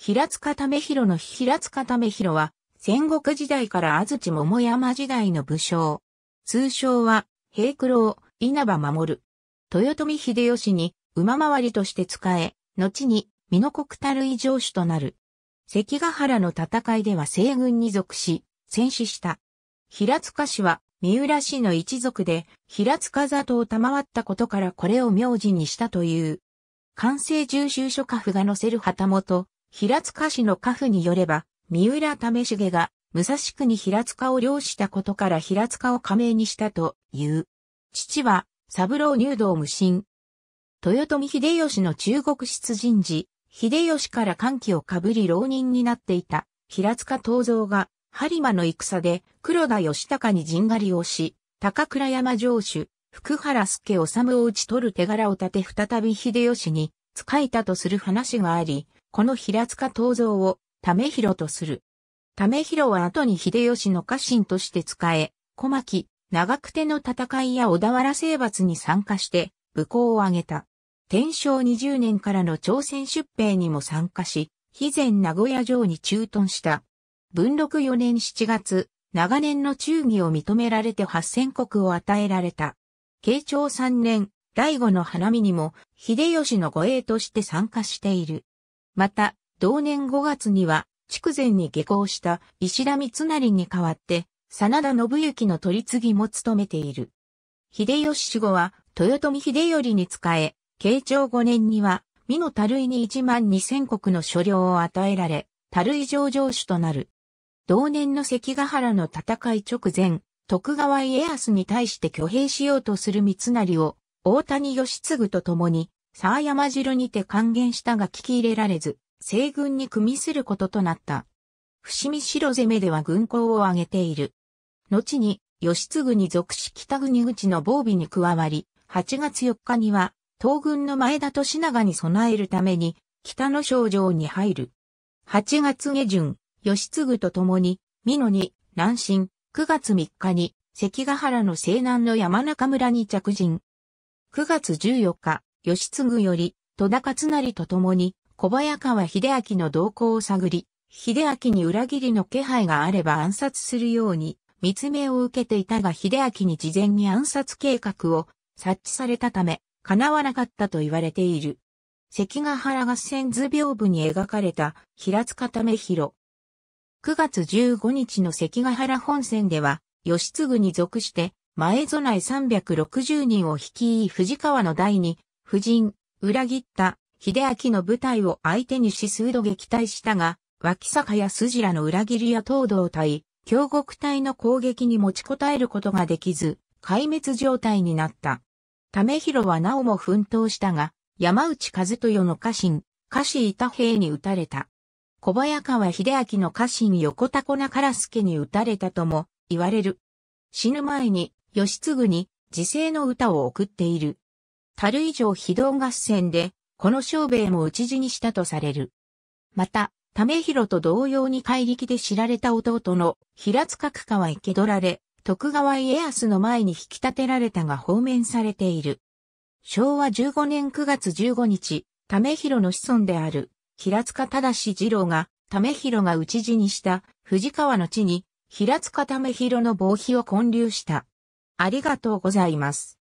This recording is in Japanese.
平塚為広の平塚為広は、戦国時代から安土桃山時代の武将。通称は、平九郎、稲葉守。豊臣秀吉に、馬回りとして仕え、後に、美濃国たる異常主となる。関ヶ原の戦いでは西軍に属し、戦死した。平塚氏は、三浦氏の一族で、平塚座を賜ったことからこれを名字にしたという。関西重修書家府が載せる旗本、平塚市の家父によれば、三浦為重が武蔵区に平塚を領したことから平塚を加盟にしたという。父は、三郎入道無心。豊臣秀吉の中国出陣時、秀吉から歓喜をかぶり浪人になっていた平塚東蔵が、播磨の戦で黒田義高に陣狩りをし、高倉山城主、福原助治を討ち取る手柄を立て再び秀吉に仕えたとする話があり、この平塚東蔵を、為広とする。為広は後に秀吉の家臣として使え、小牧、長久手の戦いや小田原征伐に参加して、武功を挙げた。天正20年からの朝鮮出兵にも参加し、肥前名古屋城に駐屯した。文禄4年7月、長年の忠義を認められて八千国を与えられた。慶長3年、醍醐の花見にも、秀吉の護衛として参加している。また、同年5月には、筑前に下校した石田三成に代わって、真田信之の取り次ぎも務めている。秀吉死後は、豊臣秀頼に仕え、慶長5年には、美のいに1万2000国の所領を与えられ、い上城主となる。同年の関ヶ原の戦い直前、徳川家康に対して挙兵しようとする三成を、大谷義継と共に、沢山城にて還元したが聞き入れられず、西軍に組みすることとなった。伏見城攻めでは軍港を挙げている。後に、吉継に属し北国口の防備に加わり、8月4日には、東軍の前田と品川に備えるために、北の省城に入る。8月下旬、吉継と共に、美濃に、南進、9月3日に、関ヶ原の西南の山中村に着陣。9月14日、義継より、戸田勝成と共に、小早川秀明の動向を探り、秀明に裏切りの気配があれば暗殺するように、見つめを受けていたが秀明に事前に暗殺計画を察知されたため、叶わなかったと言われている。関ヶ原合戦図屏風に描かれた平塚為広。9月15日の関ヶ原本戦では、義継に属して、前備え360人を率い藤川の第二夫人、裏切った、秀明の部隊を相手にし数度撃退したが、脇坂やジらの裏切りや東道隊、京極隊の攻撃に持ちこたえることができず、壊滅状態になった。為広はなおも奮闘したが、山内和豊の家臣、家臣いた兵に撃たれた。小早川秀明の家臣横田粉唐助に撃たれたとも言われる。死ぬ前に、義継に自生の歌を送っている。たる以上非道合戦で、この小兵も討ち死にしたとされる。また、為広と同様に怪力で知られた弟の平塚久川生け取られ、徳川家康の前に引き立てられたが放免されている。昭和15年9月15日、為広の子孫である平塚正二郎が、為広が討ち死にした藤川の地に、平塚為広の防碑を建立した。ありがとうございます。